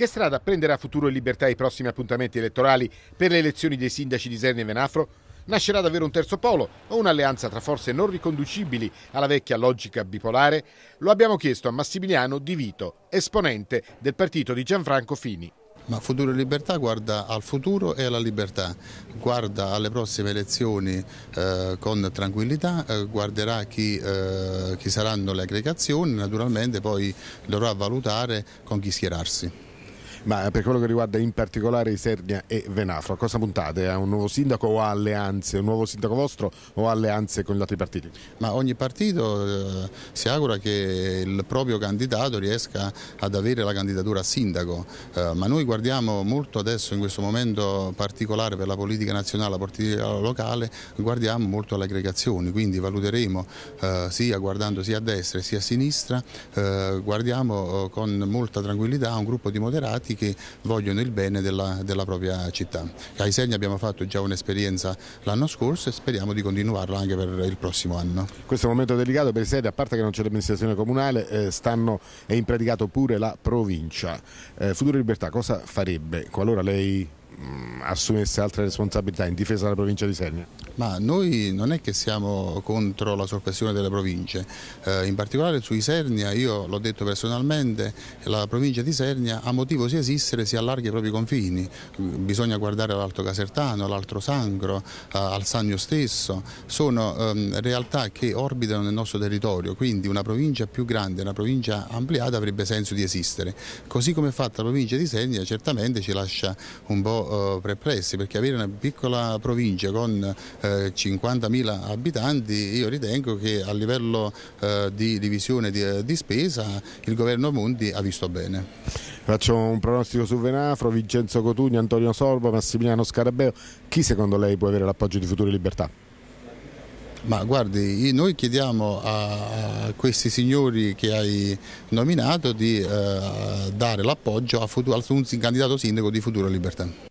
Che strada prenderà Futuro e Libertà ai prossimi appuntamenti elettorali per le elezioni dei sindaci di Serni e Venafro? Nascerà davvero un terzo polo o un'alleanza tra forze non riconducibili alla vecchia logica bipolare? Lo abbiamo chiesto a Massimiliano Di Vito, esponente del partito di Gianfranco Fini. Ma Futuro e Libertà guarda al futuro e alla libertà, guarda alle prossime elezioni eh, con tranquillità, eh, guarderà chi, eh, chi saranno le aggregazioni, naturalmente poi dovrà valutare con chi schierarsi ma per quello che riguarda in particolare Isernia e Venafro, a cosa puntate? A un nuovo sindaco o a alleanze? Un nuovo sindaco vostro o alleanze con gli altri partiti? Ma ogni partito eh, si augura che il proprio candidato riesca ad avere la candidatura a sindaco, eh, ma noi guardiamo molto adesso in questo momento particolare per la politica nazionale, la politica locale, guardiamo molto alle aggregazioni, quindi valuteremo eh, sia guardando sia a destra sia a sinistra, eh, guardiamo eh, con molta tranquillità un gruppo di moderati soggetti che vogliono il bene della, della propria città. A Isegna abbiamo fatto già un'esperienza l'anno scorso e speriamo di continuarla anche per il prossimo anno. Questo è un momento delicato per Isegna, a parte che non c'è l'amministrazione comunale, eh, stanno, è impredicato pure la provincia. Eh, Futuro Libertà cosa farebbe qualora lei mm, assumesse altre responsabilità in difesa della provincia di Sernia? ma noi non è che siamo contro la soppressione delle province, eh, in particolare su Isernia, io l'ho detto personalmente, la provincia di Isernia ha motivo sia esistere si allarga i propri confini, bisogna guardare all'Alto Casertano, all'Altro Sangro, al Sannio stesso, sono ehm, realtà che orbitano nel nostro territorio, quindi una provincia più grande, una provincia ampliata avrebbe senso di esistere, così come è fatta la provincia di Isernia certamente ci lascia un po' eh, perplessi perché avere una piccola provincia con eh, eh, 50.000 abitanti, io ritengo che a livello eh, di divisione di, eh, di, spesa il governo Monti ha visto bene. Faccio un pronostico su Venafro, Vincenzo Cotugno, Antonio Sorbo, Massimiliano Scarabeo. Chi secondo lei può avere l'appoggio di Future Libertà? Ma guardi, noi chiediamo a questi signori che hai nominato di eh, dare l'appoggio a, a un candidato sindaco di Futura Libertà.